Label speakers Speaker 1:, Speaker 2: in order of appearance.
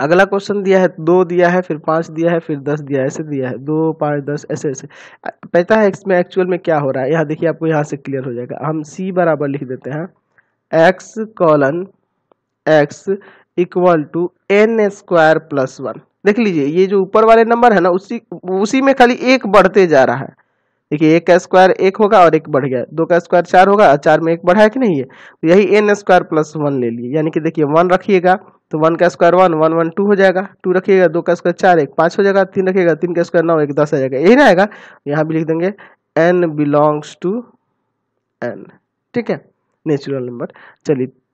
Speaker 1: अगला क्वेश्चन दिया है दो दिया है फिर पाँच दिया है फिर दस दिया है ऐसे दिया है दो पाँच दस ऐसे ऐसे पता है इसमें एक्चुअल में क्या हो रहा है यहाँ देखिए आपको यहाँ से क्लियर हो जाएगा हम सी बराबर लिख देते हैं X colon X equal to N square plus one देख लीजिए ये जो ऊपर वाले नंबर है ना उसी उसी में खाली एक बढ़ते जा रहा है देखिए एक का स्क्वायर एक होगा और एक बढ़ गया दो का स्क्वायर चार होगा और चार में एक बढ़ा है कि नहीं है तो यही एन स्क्वायर प्लस वन ले लिए यानी कि देखिए वन रखिएगा तो वन का square one one one two हो जाएगा टू रखिएगा दो का स्क्वायर चार एक पाँच हो जाएगा तीन रखिएगा तीन का स्क्वायर नौ एक दस हो जाएगा यही रहेगा यहाँ भी लिख देंगे एन बिलोंग्स टू एन ठीक है नेचुरल नंबर चलिए